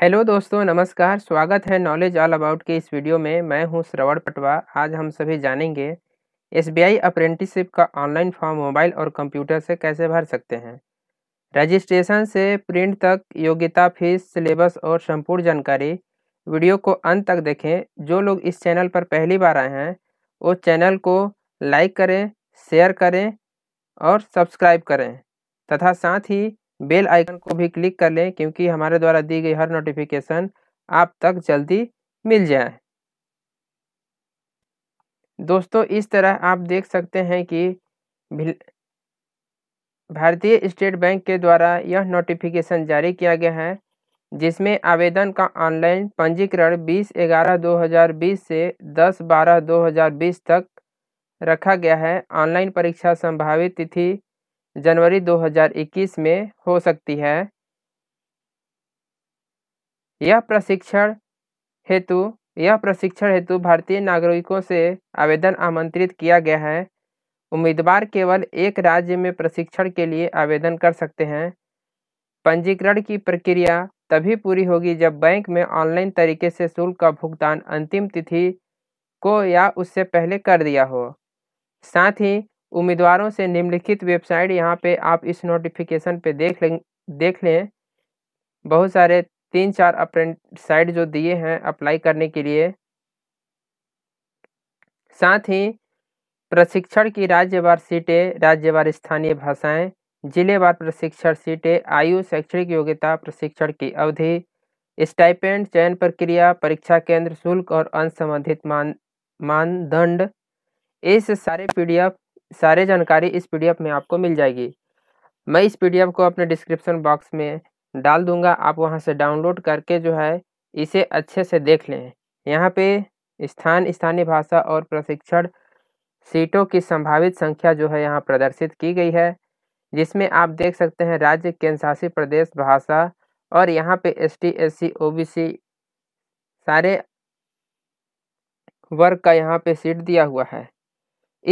hello दोस्तों नमस्कार स्वागत है नॉलेज ऑल अबाउट के इस वीडियो में मैं हूं श्रवण पटवा आज हम सभी जानेंगे एस बी अप्रेंटिसशिप का ऑनलाइन फॉर्म मोबाइल और कंप्यूटर से कैसे भर सकते हैं रजिस्ट्रेशन से प्रिंट तक योग्यता फीस सिलेबस और संपूर्ण जानकारी वीडियो को अंत तक देखें जो लोग इस चैनल पर पहली बार आए हैं वो चैनल को लाइक करें शेयर करें और सब्सक्राइब करें तथा साथ ही बेल आइकन को भी क्लिक कर लें क्योंकि हमारे द्वारा दी गई हर नोटिफिकेशन आप तक जल्दी मिल जाए दोस्तों इस तरह आप देख सकते हैं कि भारतीय स्टेट बैंक के द्वारा यह नोटिफिकेशन जारी किया गया है जिसमें आवेदन का ऑनलाइन पंजीकरण 20 ग्यारह 2020 से 10 बारह 2020 तक रखा गया है ऑनलाइन परीक्षा संभावित तिथि जनवरी 2021 में हो सकती है यह प्रशिक्षण हेतु यह प्रशिक्षण हेतु भारतीय नागरिकों से आवेदन आमंत्रित किया गया है उम्मीदवार केवल एक राज्य में प्रशिक्षण के लिए आवेदन कर सकते हैं पंजीकरण की प्रक्रिया तभी पूरी होगी जब बैंक में ऑनलाइन तरीके से शुल्क का भुगतान अंतिम तिथि को या उससे पहले कर दिया हो साथ ही उम्मीदवारों से निम्नलिखित वेबसाइट यहाँ पे आप इस नोटिफिकेशन पे देख लें देख लें बहुत सारे तीन चार अप्रेंट साइट जो दिए हैं अप्लाई करने के लिए साथ ही प्रशिक्षण की राज्यवार सीटें राज्यवार स्थानीय भाषाएं जिलेवार प्रशिक्षण सीटें आयु शैक्षणिक योग्यता प्रशिक्षण की अवधि स्टाइपेंड चयन प्रक्रिया परीक्षा केंद्र शुल्क और अन्य संबंधित मान मानदंड इस सारे पीडीएफ सारे जानकारी इस पी में आपको मिल जाएगी मैं इस पी को अपने डिस्क्रिप्शन बॉक्स में डाल दूंगा आप वहां से डाउनलोड करके जो है इसे अच्छे से देख लें यहाँ पे स्थान स्थानीय भाषा और प्रशिक्षण सीटों की संभावित संख्या जो है यहाँ प्रदर्शित की गई है जिसमें आप देख सकते हैं राज्य केंद्र शासित प्रदेश भाषा और यहाँ पे S T S C O B C सारे वर्ग का यहाँ पे सीट दिया हुआ है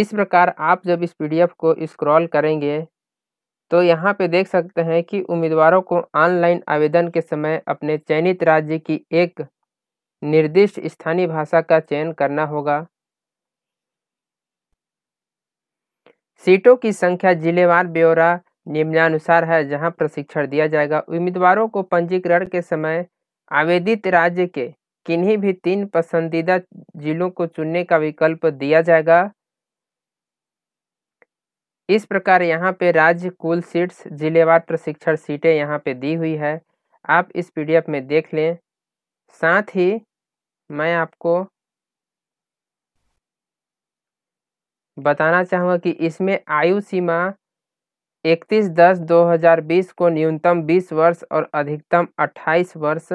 इस प्रकार आप जब इस पीडीएफ को स्क्रॉल करेंगे तो यहाँ पे देख सकते हैं कि उम्मीदवारों को ऑनलाइन आवेदन के समय अपने चयनित राज्य की एक निर्दिष्ट स्थानीय भाषा का चयन करना होगा सीटों की संख्या जिलेवार ब्यौरा निम्नानुसार है जहां प्रशिक्षण दिया जाएगा उम्मीदवारों को पंजीकरण के समय आवेदित राज्य के किन्हीं भी तीन पसंदीदा जिलों को चुनने का विकल्प दिया जाएगा इस प्रकार यहाँ पे राज्य कुल सीट्स जिलेवार प्रशिक्षण सीटें यहाँ पे दी हुई है आप इस पीडीएफ में देख लें साथ ही मैं आपको बताना चाहूँगा कि इसमें आयु सीमा 31 दस 2020 को न्यूनतम 20 वर्ष और अधिकतम 28 वर्ष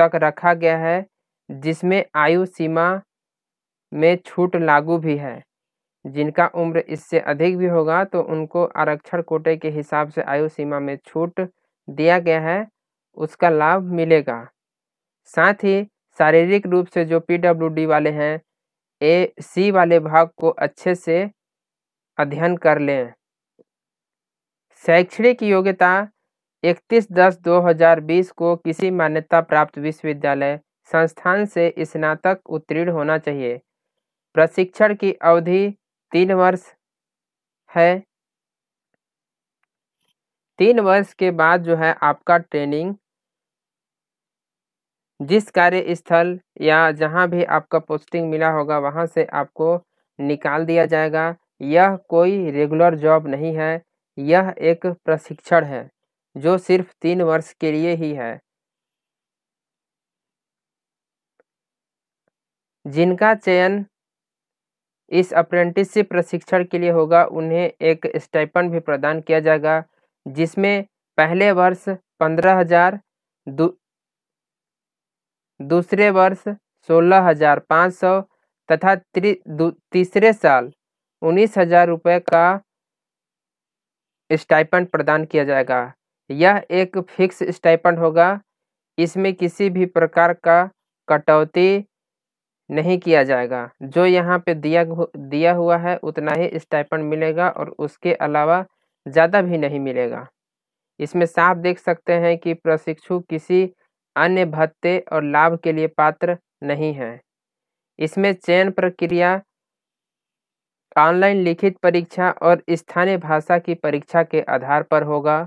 तक रखा गया है जिसमें आयु सीमा में छूट लागू भी है जिनका उम्र इससे अधिक भी होगा तो उनको आरक्षण कोटे के हिसाब से आयु सीमा में छूट दिया गया है उसका लाभ मिलेगा साथ ही शारीरिक रूप से जो पीडब्ल्यूडी वाले हैं ए सी वाले भाग को अच्छे से अध्ययन कर लें शैक्षणिक योग्यता 31 दस 2020 को किसी मान्यता प्राप्त विश्वविद्यालय संस्थान से स्नातक उत्तीर्ण होना चाहिए प्रशिक्षण की अवधि तीन वर्ष है तीन वर्ष के बाद जो है आपका ट्रेनिंग जिस कार्य स्थल या जहां भी आपका पोस्टिंग मिला होगा वहां से आपको निकाल दिया जाएगा यह कोई रेगुलर जॉब नहीं है यह एक प्रशिक्षण है जो सिर्फ तीन वर्ष के लिए ही है जिनका चयन इस अप्रेंटिसशिप प्रशिक्षण के लिए होगा उन्हें एक स्टाइपन भी प्रदान किया जाएगा जिसमें पहले वर्ष पंद्रह हजार दूसरे वर्ष सोलह हजार पाँच सौ तथा तीसरे साल उन्नीस हजार रुपये का स्टाइपन प्रदान किया जाएगा यह एक फिक्स स्टाइपन होगा इसमें किसी भी प्रकार का कटौती नहीं किया जाएगा जो यहाँ पे दिया दिया हुआ है उतना ही स्टाइपन मिलेगा और उसके अलावा ज़्यादा भी नहीं मिलेगा इसमें साफ देख सकते हैं कि प्रशिक्षु किसी अन्य भत्ते और लाभ के लिए पात्र नहीं है इसमें चयन प्रक्रिया ऑनलाइन लिखित परीक्षा और स्थानीय भाषा की परीक्षा के आधार पर होगा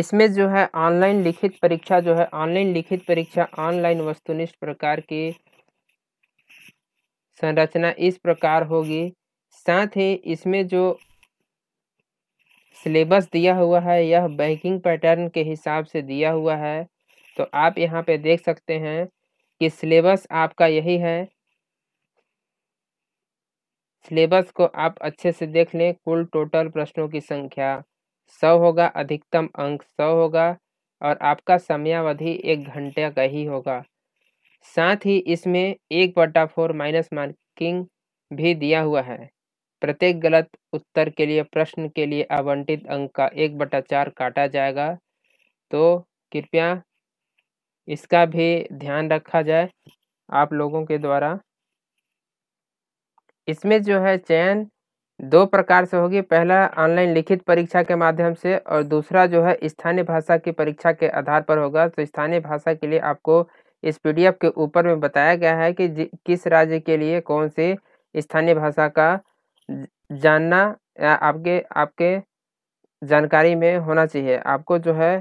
इसमें जो है ऑनलाइन लिखित परीक्षा जो है ऑनलाइन लिखित परीक्षा ऑनलाइन वस्तुनिष्ठ प्रकार की संरचना इस प्रकार होगी साथ ही इसमें जो सिलेबस दिया हुआ है यह बैंकिंग पैटर्न के हिसाब से दिया हुआ है तो आप यहाँ पे देख सकते हैं कि सिलेबस आपका यही है सिलेबस को आप अच्छे से देख लें कुल टोटल प्रश्नों की संख्या सौ होगा अधिकतम अंक सौ होगा और आपका समयावधि एक घंटे का ही होगा साथ ही इसमें एक बटा फोर माइनस मार्किंग भी दिया हुआ है प्रत्येक गलत उत्तर के लिए प्रश्न के लिए आवंटित अंक का एक बटा चार काटा जाएगा तो कृपया इसका भी ध्यान रखा जाए आप लोगों के द्वारा इसमें जो है चयन दो प्रकार से होगी पहला ऑनलाइन लिखित परीक्षा के माध्यम से और दूसरा जो है स्थानीय भाषा की परीक्षा के आधार पर होगा तो स्थानीय भाषा के लिए आपको इस पी के ऊपर में बताया गया है कि किस राज्य के लिए कौन से स्थानीय भाषा का जानना आपके आपके जानकारी में होना चाहिए आपको जो है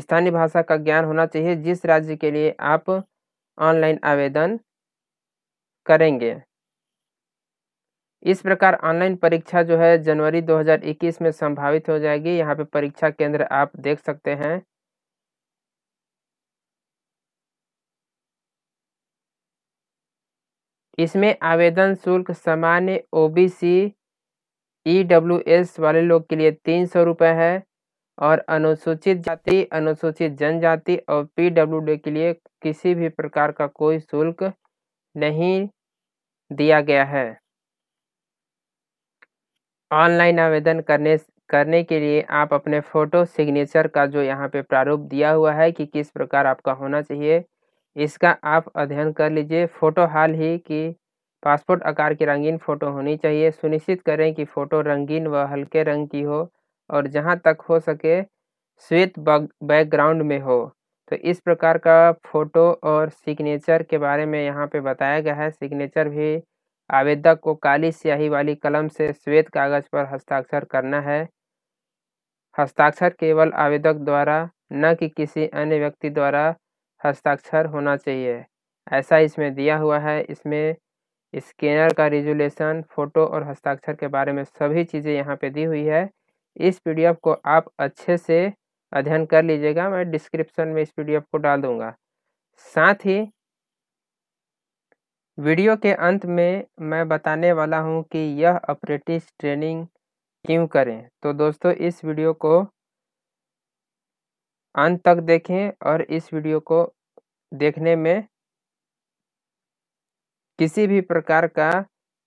स्थानीय भाषा का ज्ञान होना चाहिए जिस राज्य के लिए आप ऑनलाइन आवेदन करेंगे इस प्रकार ऑनलाइन परीक्षा जो है जनवरी 2021 में संभावित हो जाएगी यहाँ पे परीक्षा केंद्र आप देख सकते हैं इसमें आवेदन शुल्क सामान्य ओबीसी ईडब्ल्यूएस e वाले लोग के लिए तीन सौ रुपये है और अनुसूचित जाति अनुसूचित जनजाति और पीडब्ल्यूडी के लिए किसी भी प्रकार का कोई शुल्क नहीं दिया गया है ऑनलाइन आवेदन करने करने के लिए आप अपने फ़ोटो सिग्नेचर का जो यहाँ पे प्रारूप दिया हुआ है कि किस प्रकार आपका होना चाहिए इसका आप अध्ययन कर लीजिए फ़ोटो हाल ही की पासपोर्ट आकार की रंगीन फ़ोटो होनी चाहिए सुनिश्चित करें कि फ़ोटो रंगीन व हल्के रंग की हो और जहाँ तक हो सके श्वेत बैकग्राउंड में हो तो इस प्रकार का फ़ोटो और सिग्नेचर के बारे में यहाँ पे बताया गया है सिग्नेचर भी आवेदक को काली स्याही वाली कलम से श्वेत कागज पर हस्ताक्षर करना है हस्ताक्षर केवल आवेदक द्वारा न कि किसी अन्य व्यक्ति द्वारा हस्ताक्षर होना चाहिए ऐसा इसमें दिया हुआ है इसमें स्कैनर का रिजुलेशन फ़ोटो और हस्ताक्षर के बारे में सभी चीज़ें यहाँ पे दी हुई है इस पीडीएफ को आप अच्छे से अध्ययन कर लीजिएगा मैं डिस्क्रिप्शन में इस पीडीएफ को डाल दूँगा साथ ही वीडियो के अंत में मैं बताने वाला हूं कि यह अप्रेटिस ट्रेनिंग क्यों करें तो दोस्तों इस वीडियो को अंत तक देखें और इस वीडियो को देखने में किसी भी प्रकार का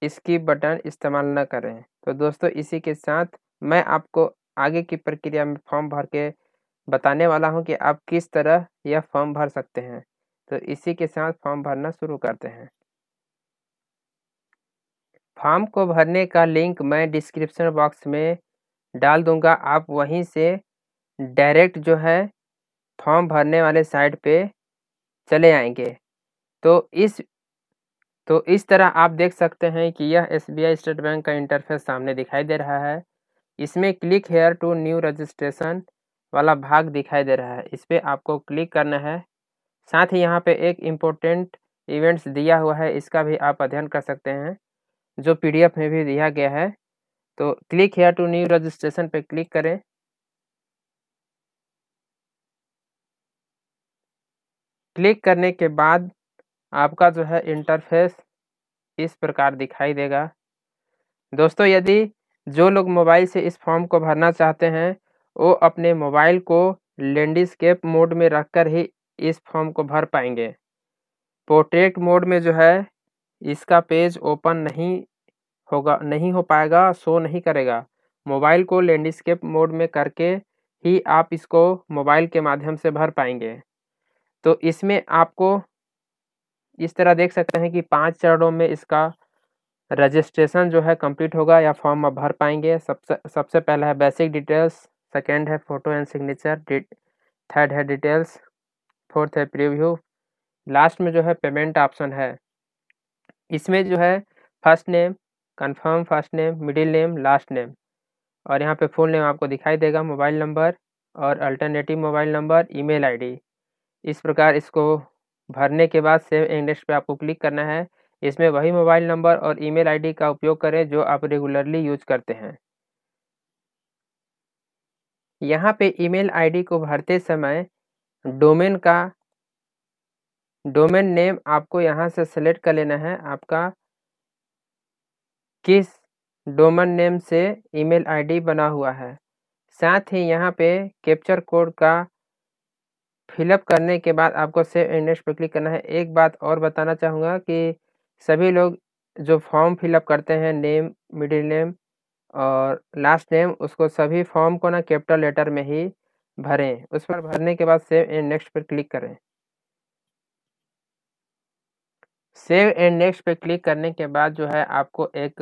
इसकी बटन इस्तेमाल न करें तो दोस्तों इसी के साथ मैं आपको आगे की प्रक्रिया में फॉर्म भर के बताने वाला हूं कि आप किस तरह यह फॉर्म भर सकते हैं तो इसी के साथ फॉर्म भरना शुरू करते हैं फॉर्म को भरने का लिंक मैं डिस्क्रिप्शन बॉक्स में डाल दूंगा आप वहीं से डायरेक्ट जो है फॉर्म भरने वाले साइट पे चले आएंगे तो इस तो इस तरह आप देख सकते हैं कि यह एस बी स्टेट बैंक का इंटरफेस सामने दिखाई दे रहा है इसमें click here to new registration वाला भाग दिखाई दे रहा है इस पर आपको क्लिक करना है साथ ही यहाँ पे एक इम्पोर्टेंट इवेंट्स दिया हुआ है इसका भी आप अध्ययन कर सकते हैं जो पीडीएफ में भी दिया गया है तो click here to new registration पे क्लिक करें क्लिक करने के बाद आपका जो है इंटरफेस इस प्रकार दिखाई देगा दोस्तों यदि जो लोग मोबाइल से इस फॉर्म को भरना चाहते हैं वो अपने मोबाइल को लैंडस्केप मोड में रखकर ही इस फॉर्म को भर पाएंगे पोर्ट्रेट मोड में जो है इसका पेज ओपन नहीं होगा नहीं हो पाएगा शो नहीं करेगा मोबाइल को लैंडस्केप मोड में करके ही आप इसको मोबाइल के माध्यम से भर पाएंगे तो इसमें आपको इस तरह देख सकते हैं कि पांच चरणों में इसका रजिस्ट्रेशन जो है कंप्लीट होगा या फॉर्म आप भर पाएंगे सबसे सबसे पहला है बेसिक डिटेल्स सेकेंड है फ़ोटो एंड सिग्नेचर थर्ड है डिटेल्स फोर्थ है प्रीव्यू लास्ट में जो है पेमेंट ऑप्शन है इसमें जो है first name confirm first name middle name last name और यहाँ पे फुल नेम आपको दिखाई देगा मोबाइल नंबर और alternative mobile number email ID इस प्रकार इसको भरने के बाद सेव इंग्लिश पे आपको क्लिक करना है इसमें वही मोबाइल नंबर और ईमेल आईडी का उपयोग करें जो आप रेगुलरली यूज करते हैं यहाँ पे ईमेल आईडी को भरते समय डोमेन का डोमेन नेम आपको यहाँ से सेलेक्ट कर लेना है आपका किस डोमेन नेम से ईमेल आईडी बना हुआ है साथ ही यहाँ पे कैप्चर कोड का फिलअप करने के बाद आपको सेव इंडेक्स पर क्लिक करना है एक बात और बताना चाहूँगा कि सभी लोग जो फॉर्म फिलअप करते हैं नेम मिडिल नेम और लास्ट नेम उसको सभी फॉर्म को ना कैपिटल लेटर में ही भरें उस पर भरने के बाद सेव एंड नेक्स्ट पर क्लिक करें सेव एंड नेक्स्ट पे क्लिक करने के बाद जो है आपको एक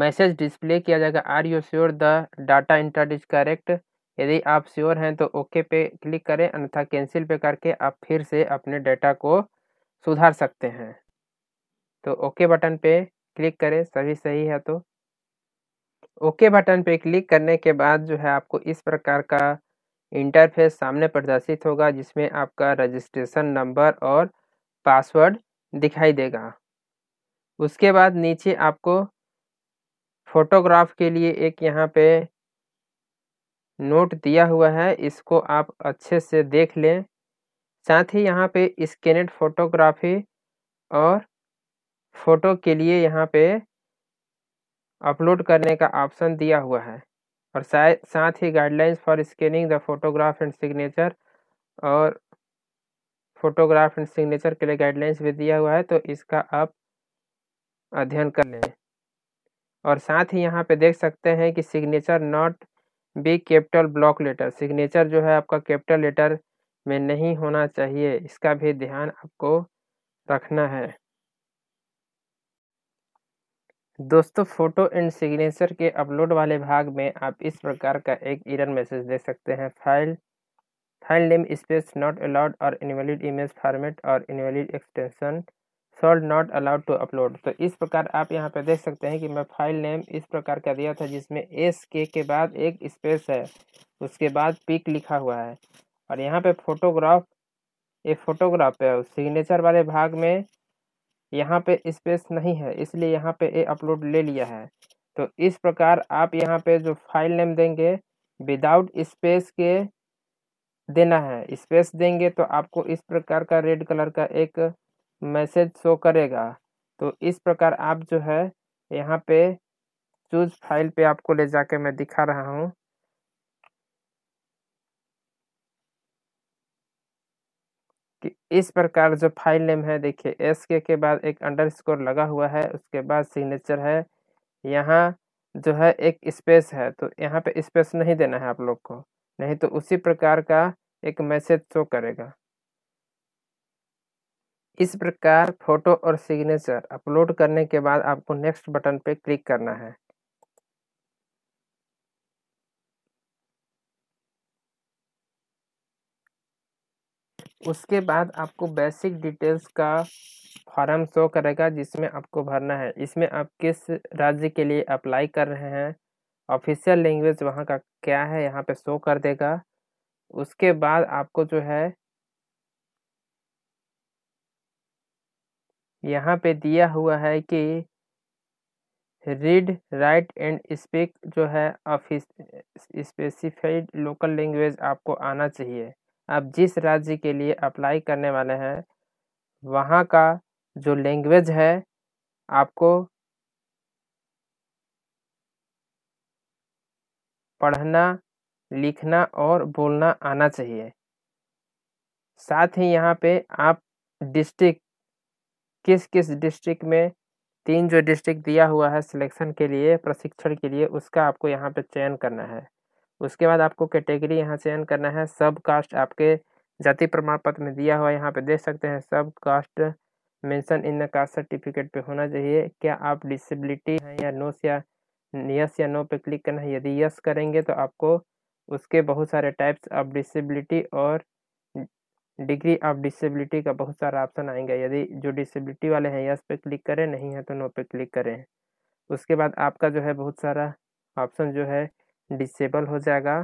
मैसेज डिस्प्ले किया जाएगा are you sure the data enter is correct यदि आप श्योर हैं तो ओके पे क्लिक करें अन्यथा कैंसिल पे करके आप फिर से अपने डाटा को सुधार सकते हैं तो ओके बटन पे क्लिक करें सभी सही है तो ओके बटन पे क्लिक करने के बाद जो है आपको इस प्रकार का इंटरफेस सामने प्रदर्शित होगा जिसमें आपका रजिस्ट्रेशन नंबर और पासवर्ड दिखाई देगा उसके बाद नीचे आपको फोटोग्राफ के लिए एक यहाँ पे नोट दिया हुआ है इसको आप अच्छे से देख लें साथ ही यहाँ पे स्कैनड फोटोग्राफी और फ़ोटो के लिए यहाँ पे अपलोड करने का ऑप्शन दिया हुआ है और साथ ही guidelines for scanning the photograph and signature और फोटोग्राफ एंड सिग्नेचर के लिए गाइडलाइंस भी दिया हुआ है तो इसका आप अध्ययन कर लें और साथ ही यहाँ पे देख सकते हैं कि signature not be capital block letter signature जो है आपका कैपिटल लेटर में नहीं होना चाहिए इसका भी ध्यान आपको रखना है दोस्तों फोटो एंड सिग्नेचर के अपलोड वाले भाग में आप इस प्रकार का एक इरर मैसेज देख सकते हैं file File name space not allowed or invalid image format और invalid extension should not allowed to upload तो इस प्रकार आप यहाँ पे देख सकते हैं कि मैं फाइल नेम इस प्रकार का दिया था जिसमें एस के के बाद एक स्पेस है उसके बाद पिक लिखा हुआ है और यहाँ पे फोटोग्राफ ये फोटोग्राफ है सिग्नेचर वाले भाग में यहाँ पे स्पेस नहीं है इसलिए यहाँ पे ये अपलोड ले लिया है तो इस प्रकार आप यहाँ पे जो फाइल नेम देंगे विदाउट स्पेस के देना है स्पेस देंगे तो आपको इस प्रकार का रेड कलर का एक मैसेज शो करेगा तो इस प्रकार आप जो है यहाँ पे चूज फाइल पे आपको ले जाके मैं दिखा रहा हूँ कि इस प्रकार जो फाइल नेम है देखिए एस के के बाद एक अंडरस्कोर लगा हुआ है उसके बाद सिग्नेचर है यहाँ जो है एक स्पेस है तो यहाँ पे स्पेस नहीं देना है आप लोग को नहीं तो उसी प्रकार का एक मैसेज शो करेगा इस प्रकार फोटो और सिग्नेचर अपलोड करने के बाद आपको नेक्स्ट बटन पर क्लिक करना है उसके बाद आपको बेसिक डिटेल्स का फॉर्म शो करेगा जिसमें आपको भरना है इसमें आप किस राज्य के लिए अप्लाई कर रहे हैं ऑफिशियल लैंग्वेज वहाँ का क्या है यहाँ पे शो कर देगा उसके बाद आपको जो है यहाँ पे दिया हुआ है कि रीड राइट एंड स्पीक जो है ऑफ स्पेसिफाइड लोकल लैंग्वेज आपको आना चाहिए आप जिस राज्य के लिए अप्लाई करने वाले हैं वहाँ का जो लैंग्वेज है आपको पढ़ना लिखना और बोलना आना चाहिए साथ ही यहाँ पे आप डिस्ट्रिक्ट किस किस डिस्ट्रिक्ट में तीन जो डिस्ट्रिक्ट दिया हुआ है सिलेक्शन के लिए प्रशिक्षण के लिए उसका आपको यहाँ पे चयन करना है उसके बाद आपको कैटेगरी यहाँ चयन करना है सब कास्ट आपके जाति प्रमाण पत्र में दिया हुआ यहाँ पे देख सकते हैं sub caste mention in the caste certificate पे होना चाहिए क्या आप डिसेबिलिटी हैं या नो या यस या नो पे क्लिक करना है यदि यस करेंगे तो आपको उसके बहुत सारे टाइप्स ऑफ डिसेबिलिटी और डिग्री ऑफ डिसेबिलिटी का बहुत सारा ऑप्शन आएंगे यदि जो डिसेबिलिटी वाले हैं यस पे क्लिक करें नहीं है तो नो पे क्लिक करें उसके बाद आपका जो है बहुत सारा ऑप्शन जो है डिसेबल हो जाएगा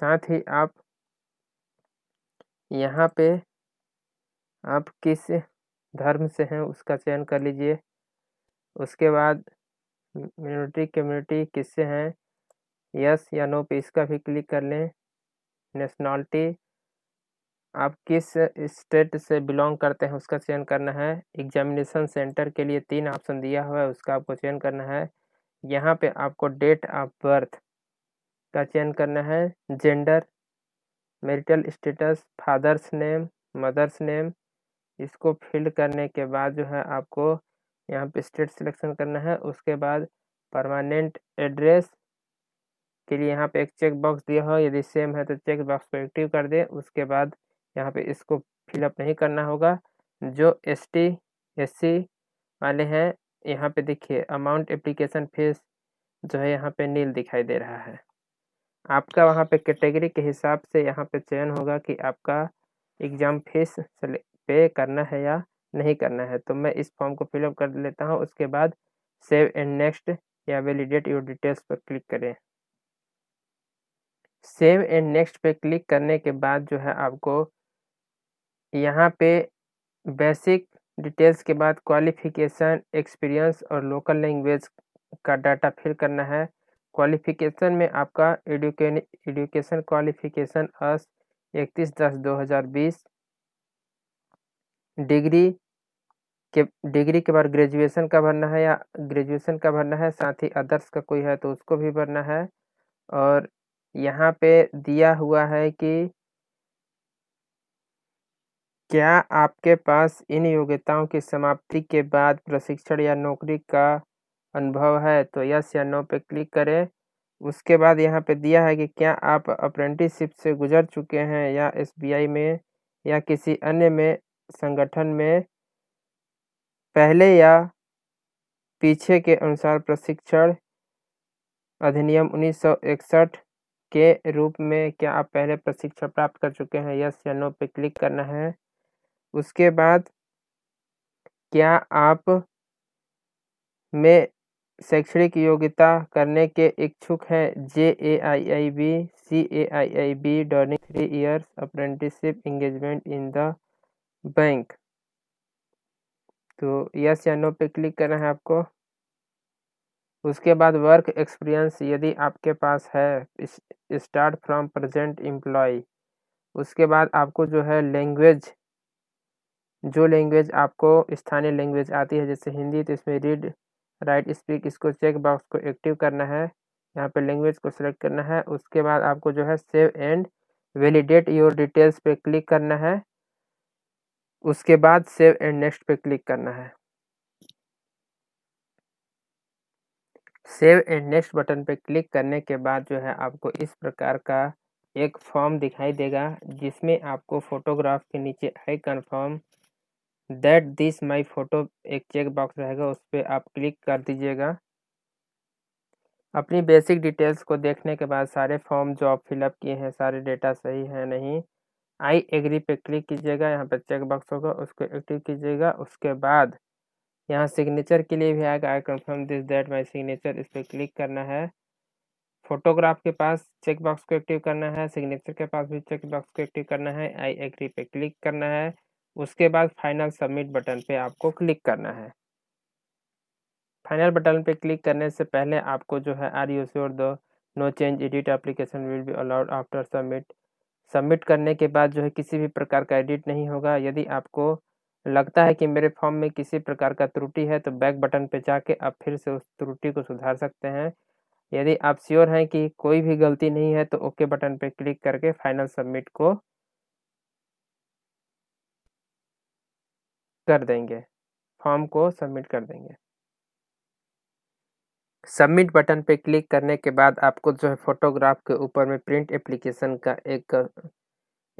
साथ ही आप यहाँ पे आप किस धर्म से हैं उसका चयन कर लीजिए उसके बाद मिनोरिटी कम्युनिटी किससे हैं यस या नो पे इसका भी क्लिक कर लें नेशनलिटी आप किस स्टेट से बिलोंग करते हैं उसका चयन करना है एग्जामिनेशन सेंटर के लिए तीन ऑप्शन दिया हुआ है उसका आपको चयन करना है यहाँ पे आपको डेट ऑफ बर्थ का चयन करना है gender marital status father's name mother's name इसको फिल करने के बाद जो है आपको यहाँ पे स्टेट सिलेक्शन करना है उसके बाद परमानेंट एड्रेस के लिए यहाँ पे एक चेक बॉक्स दिया हो यदि सेम है तो चेक बॉक्स को एक्टिव कर दें उसके बाद यहाँ पे इसको फिलअप नहीं करना होगा जो एस टी एस सी वाले हैं यहाँ पे देखिए अमाउंट एप्लीकेशन फीस जो है यहाँ पे नील दिखाई दे रहा है आपका वहाँ पे कैटेगरी के हिसाब से यहाँ पे चयन होगा कि आपका एग्ज़ाम फीस पे करना है या नहीं करना है तो मैं इस फॉर्म को फिलअप कर लेता हूँ उसके बाद सेव एंड नेक्स्ट या वेलीडेट योर डिटेल्स पर क्लिक करें सेव एंड नेक्स्ट पे क्लिक करने के बाद जो है आपको यहाँ पे बेसिक डिटेल्स के बाद क्वालिफिकेशन एक्सपीरियंस और लोकल लैंग्वेज का डाटा फिल करना है क्वालिफिकेशन में आपका एडुके एडुकेशन क्वालिफिकेशन अस इकतीस दस दो हज़ार बीस डिग्री के डिग्री के बाद ग्रेजुएशन का भरना है या ग्रेजुएशन का भरना है साथ ही अदर्स का कोई है तो उसको भी भरना है और यहाँ पे दिया हुआ है कि क्या आपके पास इन योग्यताओं की समाप्ति के बाद प्रशिक्षण या नौकरी का अनुभव है तो यस या नो पे क्लिक करें उसके बाद यहाँ पे दिया है कि क्या आप अप्रेंटिसशिप से गुजर चुके हैं या एसबीआई में या किसी अन्य में संगठन में पहले या पीछे के अनुसार प्रशिक्षण अधिनियम 1961 के रूप में क्या आप पहले प्रशिक्षण प्राप्त कर चुके हैं यस या नो पे क्लिक करना है उसके बाद क्या आप में शैक्षणिक योग्यता करने के इच्छुक हैं J A I I B C A I I B during three years apprenticeship engagement in the bank तो यस या नो पे क्लिक करना है आपको उसके बाद वर्क एक्सपीरियंस यदि आपके पास है स्टार्ट फ्रॉम प्रेजेंट एम्प्लॉय उसके बाद आपको जो है लैंग्वेज जो लैंग्वेज आपको स्थानीय लैंग्वेज आती है जैसे हिंदी तो इसमें रीड राइट स्पीक इसको चेक बॉक्स को एक्टिव करना है यहाँ पे लैंग्वेज को सिलेक्ट करना है उसके बाद आपको जो है save and validate your details पे क्लिक करना है उसके बाद सेव एंड नेक्स्ट पे क्लिक करना है सेव एंड नेक्स्ट बटन पर क्लिक करने के बाद जो है आपको इस प्रकार का एक फॉर्म दिखाई देगा जिसमें आपको फोटोग्राफ के नीचे I confirm that this my photo एक चेक बॉक्स रहेगा उस पर आप क्लिक कर दीजिएगा अपनी बेसिक डिटेल्स को देखने के बाद सारे फॉर्म जो आप फिलअप किए हैं सारे डेटा सही है नहीं आई एग्री पे क्लिक कीजिएगा यहाँ पर चेक बॉक्स होगा उसको एक्टिव कीजिएगा उसके बाद यहाँ सिग्नेचर के लिए भी आएगा I confirm this that my signature इस पर क्लिक करना है फोटोग्राफ के पास चेक बॉक्स को एक्टिव करना है सिग्नेचर के पास भी चेक बॉक्स को एक्टिव करना है आई एग्री पे क्लिक करना है उसके बाद फाइनल सबमिट बटन पे आपको क्लिक करना है फाइनल बटन पे क्लिक करने से पहले आपको जो है are you sure do no change edit application will be allowed after submit submit करने के बाद जो है किसी भी प्रकार का एडिट नहीं होगा यदि आपको लगता है कि मेरे फॉर्म में किसी प्रकार का त्रुटि है तो बैक बटन पर जाके आप फिर से उस त्रुटि को सुधार सकते हैं यदि आप श्योर हैं कि कोई भी गलती नहीं है तो ओके बटन पर क्लिक करके फाइनल सबमिट को कर देंगे फॉर्म को सबमिट कर देंगे सबमिट बटन पर क्लिक करने के बाद आपको जो है फोटोग्राफ के ऊपर में प्रिंट एप्लीकेशन का एक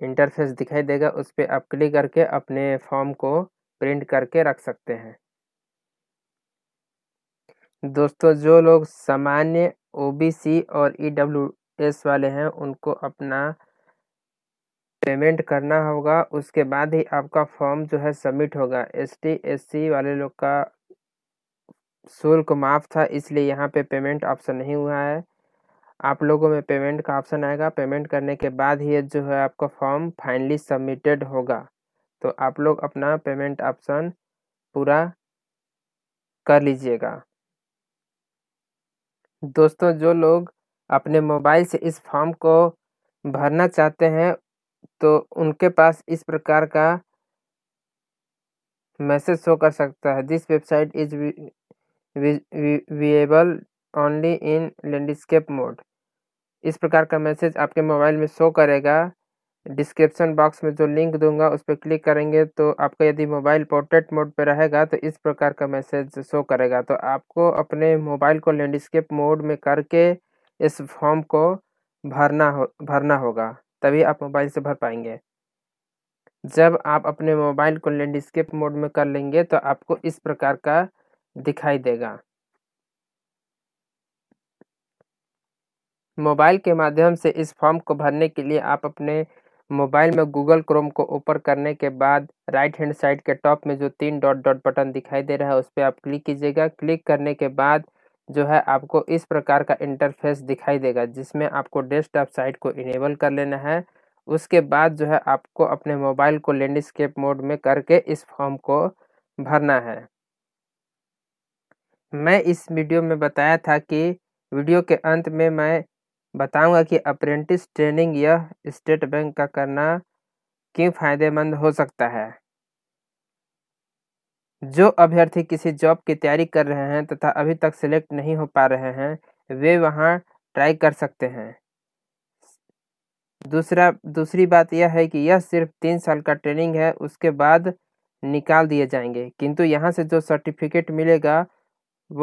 इंटरफेस दिखाई देगा उस पर आप क्लिक करके अपने फॉर्म को प्रिंट करके रख सकते हैं दोस्तों जो लोग सामान्य ओबीसी और ईडब्ल्यूएस e वाले हैं उनको अपना पेमेंट करना होगा उसके बाद ही आपका फॉर्म जो है सबमिट होगा एसटी एससी वाले लोग का शुल्क माफ़ था इसलिए यहाँ पे पेमेंट ऑप्शन नहीं हुआ है आप लोगों में पेमेंट का ऑप्शन आएगा पेमेंट करने के बाद ही जो है आपका फॉर्म फाइनली सबमिटेड होगा तो आप लोग अपना पेमेंट ऑप्शन पूरा कर लीजिएगा दोस्तों जो लोग अपने मोबाइल से इस फॉर्म को भरना चाहते हैं तो उनके पास इस प्रकार का मैसेज शो कर सकता है this website is able only in landscape mode इस प्रकार का मैसेज आपके मोबाइल में शो करेगा डिस्क्रिप्शन बॉक्स में जो लिंक दूंगा उस पर क्लिक करेंगे तो आपका यदि मोबाइल पोर्ट्रेट मोड पर रहेगा तो इस प्रकार का मैसेज शो करेगा तो आपको अपने मोबाइल को लैंडस्केप मोड में करके इस फॉर्म को भरना हो भरना होगा तभी आप मोबाइल से भर पाएंगे जब आप अपने मोबाइल को लैंडस्केप मोड में कर लेंगे तो आपको इस प्रकार का दिखाई देगा मोबाइल के माध्यम से इस फॉर्म को भरने के लिए आप अपने मोबाइल में गूगल क्रोम को ओपन करने के बाद राइट हैंड साइड के टॉप में जो तीन डॉट डॉट बटन दिखाई दे रहा है उस पर आप क्लिक कीजिएगा क्लिक करने के बाद जो है आपको इस प्रकार का इंटरफेस दिखाई देगा जिसमें आपको डेस्कटॉप साइट को इनेबल कर लेना है उसके बाद जो है आपको अपने मोबाइल को लैंडस्केप मोड में करके इस फॉर्म को भरना है मैं इस वीडियो में बताया था कि वीडियो के अंत में मैं बताऊंगा कि अप्रेंटिस ट्रेनिंग यह स्टेट बैंक का करना क्यों फायदेमंद हो सकता है जो अभ्यर्थी किसी जॉब की तैयारी कर रहे हैं तथा अभी तक सिलेक्ट नहीं हो पा रहे हैं वे वहां ट्राई कर सकते हैं दूसरा दूसरी बात यह है कि यह सिर्फ तीन साल का ट्रेनिंग है उसके बाद निकाल दिए जाएंगे किंतु यहाँ से जो सर्टिफिकेट मिलेगा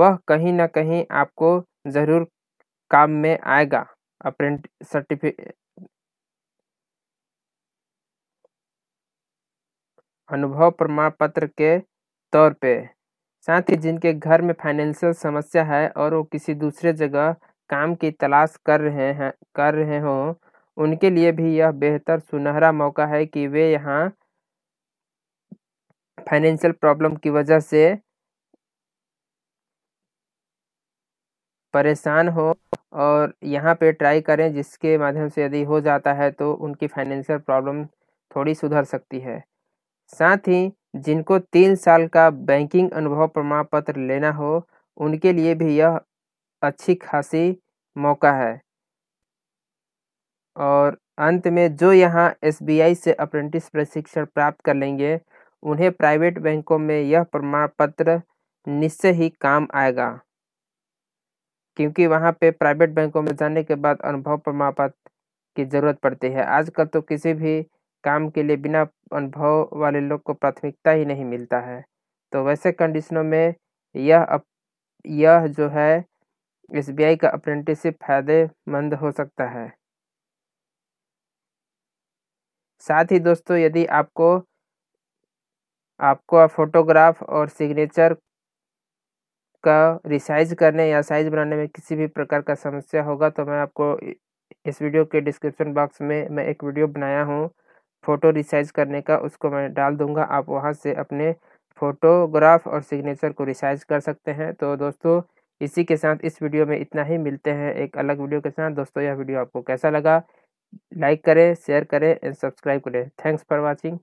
वह कहीं ना कहीं आपको ज़रूर काम में आएगा सर्टिफिकेट अनुभव प्रमाण पत्र के तौर पे साथ ही जिनके घर में फाइनेंशियल समस्या है और वो किसी दूसरे जगह काम की तलाश कर रहे हैं कर रहे हों उनके लिए भी यह बेहतर सुनहरा मौका है कि वे यहाँ फाइनेंशियल प्रॉब्लम की वजह से परेशान हो और यहाँ पे ट्राई करें जिसके माध्यम से यदि हो जाता है तो उनकी फाइनेंशियल प्रॉब्लम थोड़ी सुधर सकती है साथ ही जिनको तीन साल का बैंकिंग अनुभव प्रमाण पत्र लेना हो उनके लिए भी यह अच्छी खासी मौका है और अंत में जो यहाँ एसबीआई से अप्रेंटिस प्रशिक्षण प्राप्त कर लेंगे उन्हें प्राइवेट बैंकों में यह प्रमाण पत्र निश्चय ही काम आएगा क्योंकि वहाँ पे प्राइवेट बैंकों में जाने के बाद अनुभव प्रमाण पत्र की ज़रूरत पड़ती है आजकल तो किसी भी काम के लिए बिना अनुभव वाले लोग को प्राथमिकता ही नहीं मिलता है तो वैसे कंडीशनों में यह अप, यह जो है एस का अप्रेंटिसशिप फायदेमंद हो सकता है साथ ही दोस्तों यदि आपको आपको फोटोग्राफ और सिग्नेचर का रिसाइज करने या साइज़ बनाने में किसी भी प्रकार का समस्या होगा तो मैं आपको इस वीडियो के डिस्क्रिप्शन बॉक्स में मैं एक वीडियो बनाया हूँ फ़ोटो रिसाइज करने का उसको मैं डाल दूँगा आप वहाँ से अपने फ़ोटोग्राफ और सिग्नेचर को रिसाइज कर सकते हैं तो दोस्तों इसी के साथ इस वीडियो में इतना ही मिलते हैं एक अलग वीडियो के साथ दोस्तों यह वीडियो आपको कैसा लगा लाइक करें शेयर करें एंड सब्सक्राइब करें थैंक्स फॉर वॉचिंग